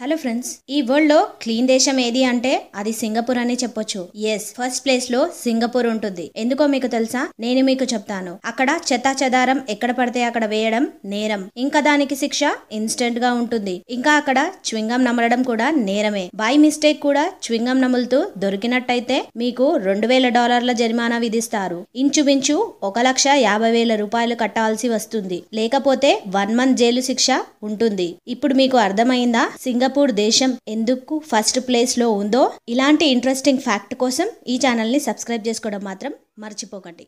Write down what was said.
hello friends ఈ world లో clean దేశం ఏది అంటే అది సింగపూర్ అని చెప్పొచ్చు ఎస్ ఫస్ట్ ప్లేస్ లో సింగపూర్ ఉంటుంది ఎందుకో మీకు తెలుసా నేను మీకు చెప్తాను అక్కడ చెత్తా చెదారం ఎక్కడ పడితే అక్కడ వేయడం నేరం ఇంకా దానికి శిక్ష ఇన్స్టెంట్ గా ఉంటుంది ఇంకా అక్కడ చ్వింగం నమలడం కూడా నేరమే బై మిస్టేక్ కూడా చ్వింగం నములుతూ దొరికినట్టయితే మీకు రెండు వేల డాలర్ల జరిమానా విధిస్తారు ఇంచుమించు ఒక లక్ష యాభై వేల రూపాయలు కట్టాల్సి వస్తుంది లేకపోతే వన్ మంత్ జైలు శిక్ష ఉంటుంది ఇప్పుడు మీకు అర్థమైందా సింగ సింగపూర్ దేశం ఎందుకు ఫస్ట్ ప్లేస్లో ఉందో ఇలాంటి ఇంట్రెస్టింగ్ ఫ్యాక్ట్ కోసం ఈ ఛానల్ని సబ్స్క్రైబ్ చేసుకోవడం మాత్రం మర్చిపోకండి